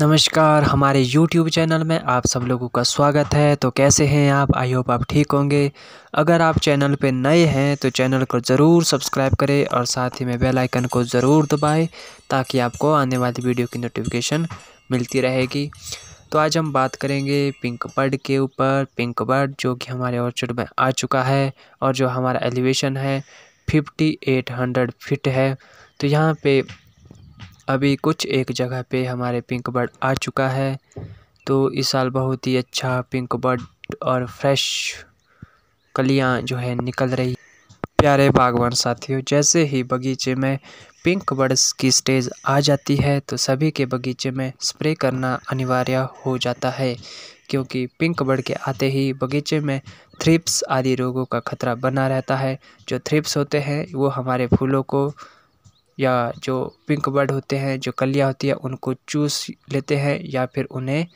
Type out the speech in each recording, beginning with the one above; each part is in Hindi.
नमस्कार हमारे YouTube चैनल में आप सब लोगों का स्वागत है तो कैसे हैं आप आई होप आप ठीक होंगे अगर आप चैनल पर नए हैं तो चैनल को ज़रूर सब्सक्राइब करें और साथ ही में बेल आइकन को ज़रूर दबाएं ताकि आपको आने वाली वीडियो की नोटिफिकेशन मिलती रहेगी तो आज हम बात करेंगे पिंक बर्ड के ऊपर पिंक बर्ड जो कि हमारे ऑर्चर्ड में आ चुका है और जो हमारा एलिवेशन है फिफ्टी एट हंड्रेड फिट है तो यहाँ पर अभी कुछ एक जगह पे हमारे पिंक बर्ड आ चुका है तो इस साल बहुत ही अच्छा पिंक बर्ड और फ्रेश कलियां जो है निकल रही प्यारे बागवान साथियों जैसे ही बगीचे में पिंक बर्ड्स की स्टेज आ जाती है तो सभी के बगीचे में स्प्रे करना अनिवार्य हो जाता है क्योंकि पिंक बर्ड के आते ही बगीचे में थ्रिप्स आदि रोगों का खतरा बना रहता है जो थ्रिप्स होते हैं वो हमारे फूलों को या जो पिंक बर्ड होते हैं जो कलियाँ होती है उनको चूस लेते हैं या फिर उन्हें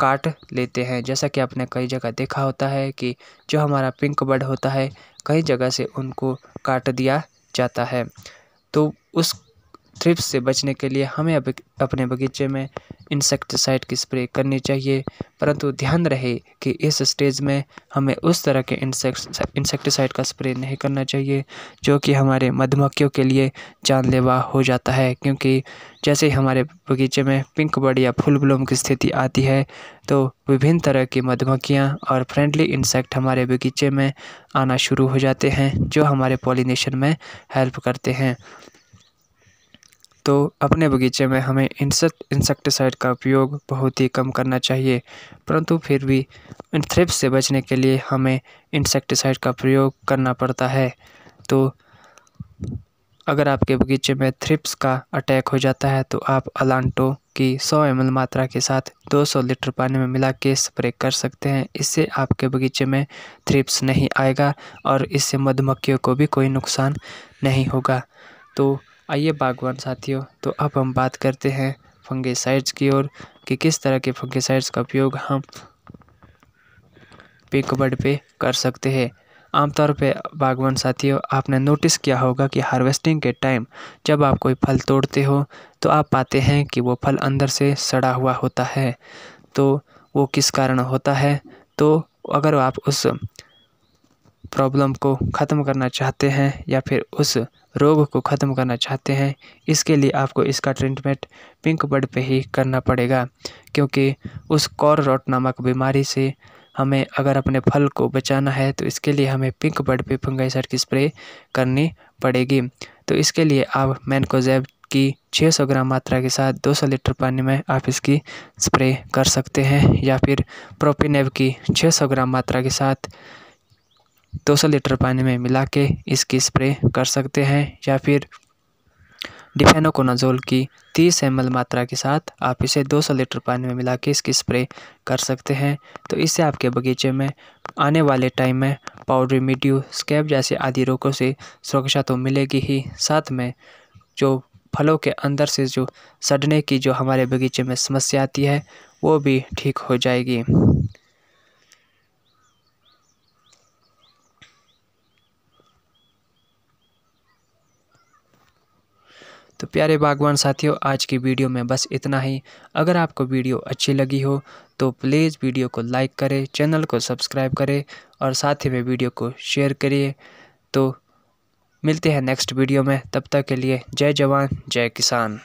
काट लेते हैं जैसा कि आपने कई जगह देखा होता है कि जो हमारा पिंक बर्ड होता है कई जगह से उनको काट दिया जाता है तो उस थ्रिप्स से बचने के लिए हमें अपने बगीचे में इंसेक्टिसाइड की स्प्रे करनी चाहिए परंतु ध्यान रहे कि इस स्टेज में हमें उस तरह के इंसेक्ट इंसेक्टिसाइड का स्प्रे नहीं करना चाहिए जो कि हमारे मधुमक्खियों के लिए जानलेवा हो जाता है क्योंकि जैसे ही हमारे बगीचे में पिंक बर्ड या फुल ब्लूम की स्थिति आती है तो विभिन्न तरह की मधुमक्खियाँ और फ्रेंडली इंसेक्ट हमारे बगीचे में आना शुरू हो जाते हैं जो हमारे पॉलिनेशन में हेल्प करते हैं तो अपने बगीचे में हमें इंसेक्ट इंसेक्टिसाइड का उपयोग बहुत ही कम करना चाहिए परंतु फिर भी इन थ्रिप्स से बचने के लिए हमें इंसेक्टिसाइड का प्रयोग करना पड़ता है तो अगर आपके बगीचे में थ्रिप्स का अटैक हो जाता है तो आप अलांटो की 100 एम मात्रा के साथ 200 लीटर पानी में मिला के स्प्रे कर सकते हैं इससे आपके बगीचे में थ्रिप्स नहीं आएगा और इससे मधुमक्खियों को भी कोई नुकसान नहीं होगा तो आइए बागवान साथियों तो अब हम बात करते हैं फंगेसाइड्स की ओर कि किस तरह के फंगेसाइड्स का उपयोग हम बर्ड पे कर सकते हैं आमतौर पे बागवान साथियों आपने नोटिस किया होगा कि हार्वेस्टिंग के टाइम जब आप कोई फल तोड़ते हो तो आप पाते हैं कि वो फल अंदर से सड़ा हुआ होता है तो वो किस कारण होता है तो अगर आप उस प्रॉब्लम को ख़त्म करना चाहते हैं या फिर उस रोग को ख़त्म करना चाहते हैं इसके लिए आपको इसका ट्रीटमेंट पिंक बर्ड पे ही करना पड़ेगा क्योंकि उस कॉर रोट नामक बीमारी से हमें अगर अपने फल को बचाना है तो इसके लिए हमें पिंक बर्ड पे फंगाइसाइड की स्प्रे करनी पड़ेगी तो इसके लिए आप मैनकोजैब की 600 ग्राम मात्रा के साथ 200 लीटर पानी में आप इसकी स्प्रे कर सकते हैं या फिर प्रोपिनेव की 600 ग्राम मात्रा के साथ दो सौ लीटर पानी में मिला के इसकी स्प्रे कर सकते हैं या फिर डिफेनोकोनाजोल की तीस एम मात्रा के साथ आप इसे दो सौ लीटर पानी में मिला के इसकी स्प्रे कर सकते हैं तो इससे आपके बगीचे में आने वाले टाइम में पाउडरी मिड्यू स्कैब जैसे आदि रोगों से सुरक्षा तो मिलेगी ही साथ में जो फलों के अंदर से जो सड़ने की जो हमारे बगीचे में समस्या आती है वो भी ठीक हो जाएगी तो प्यारे बागवान साथियों आज की वीडियो में बस इतना ही अगर आपको वीडियो अच्छी लगी हो तो प्लीज़ वीडियो को लाइक करें चैनल को सब्सक्राइब करें और साथ ही में वीडियो को शेयर करिए तो मिलते हैं नेक्स्ट वीडियो में तब तक के लिए जय जवान जय किसान